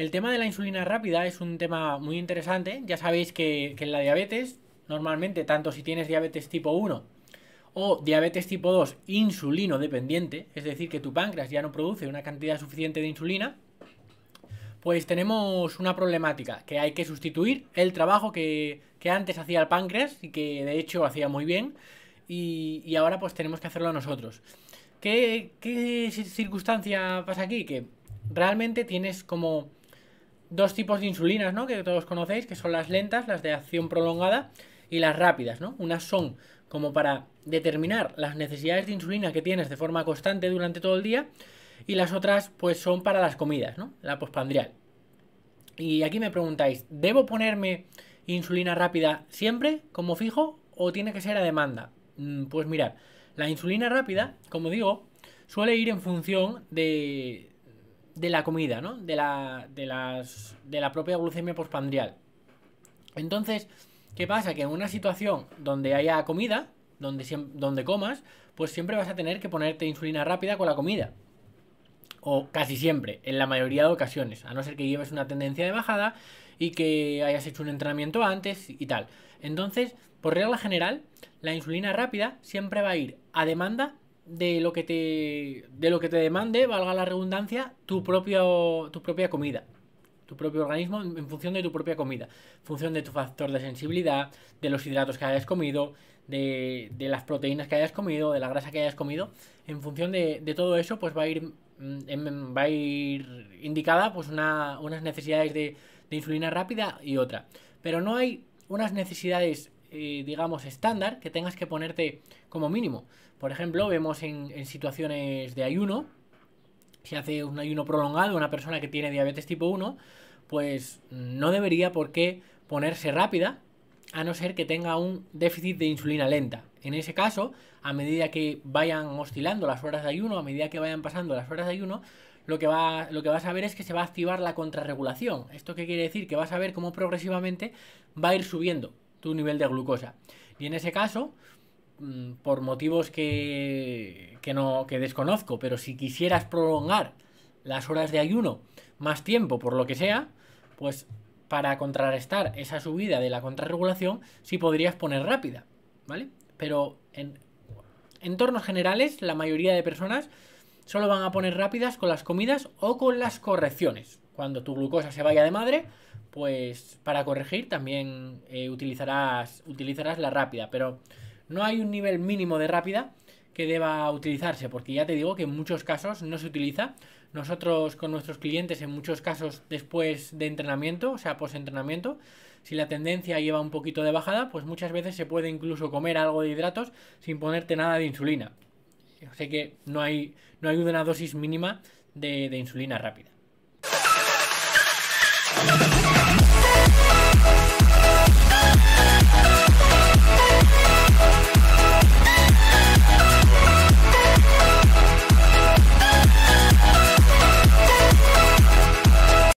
El tema de la insulina rápida es un tema muy interesante. Ya sabéis que, en la diabetes, normalmente, tanto si tienes diabetes tipo 1 o diabetes tipo 2 insulino dependiente, es decir, que tu páncreas ya no produce una cantidad suficiente de insulina, pues tenemos una problemática, que hay que sustituir el trabajo que, antes hacía el páncreas y que de hecho hacía muy bien, y, ahora pues tenemos que hacerlo nosotros. ¿Qué, ¿Qué circunstancia pasa aquí? Que realmente tienes como dos tipos de insulinas, ¿no? Que todos conocéis, que son las lentas, las de acción prolongada, y las rápidas, ¿no? Unas son como para determinar las necesidades de insulina que tienes de forma constante durante todo el día, y las otras, pues, son para las comidas, ¿no? La pospandrial. Y aquí me preguntáis, ¿debo ponerme insulina rápida siempre, como fijo, o tiene que ser a demanda? Mm, pues mirad, la insulina rápida, como digo, suele ir en función de, de la comida, ¿no? De la, de las, de la propia glucemia pospandrial. Entonces, ¿qué pasa? Que en una situación donde haya comida, donde, donde comas, pues siempre vas a tener que ponerte insulina rápida con la comida. O casi siempre, en la mayoría de ocasiones, a no ser que lleves una tendencia de bajada y que hayas hecho un entrenamiento antes y tal. Entonces, por regla general, la insulina rápida siempre va a ir a demanda de lo que te, de lo que te demande, valga la redundancia, tu, propio, tu propia comida. Tu propio organismo en función de tu propia comida. En función de tu factor de sensibilidad, de los hidratos que hayas comido, de, de las proteínas que hayas comido, de la grasa que hayas comido. En función de, todo eso, pues va a ir, mm, em, va a ir indicada pues una, unas necesidades de, de insulina rápida y otra. Pero no hay unas necesidades eh, digamos, estándar que tengas que ponerte como mínimo. Por ejemplo, vemos en, situaciones de ayuno, si hace un ayuno prolongado una persona que tiene diabetes tipo 1, pues no debería por qué ponerse rápida, a no ser que tenga un déficit de insulina lenta. En ese caso, a medida que vayan oscilando las horas de ayuno, a medida que vayan pasando las horas de ayuno, lo que, va, lo que vas a ver es que se va a activar la contrarregulación. ¿Esto qué quiere decir? Que vas a ver cómo progresivamente va a ir subiendo tu nivel de glucosa. Y en ese caso, mm, por motivos que, que, no, que desconozco, pero si quisieras prolongar las horas de ayuno más tiempo, por lo que sea, pues para contrarrestar esa subida de la contrarregulación, sí podrías poner rápida, ¿vale? Pero en entornos generales, la mayoría de personas solo van a poner rápidas con las comidas o con las correcciones. Cuando tu glucosa se vaya de madre, pues para corregir también eh, utilizarás, utilizarás la rápida, pero no hay un nivel mínimo de rápida que deba utilizarse, porque ya te digo que en muchos casos no se utiliza. Nosotros con nuestros clientes, en muchos casos después de entrenamiento, o sea, post-entrenamiento, si la tendencia lleva un poquito de bajada, pues muchas veces se puede incluso comer algo de hidratos sin ponerte nada de insulina. O sea que no hay, no hay una dosis mínima de insulina rápida.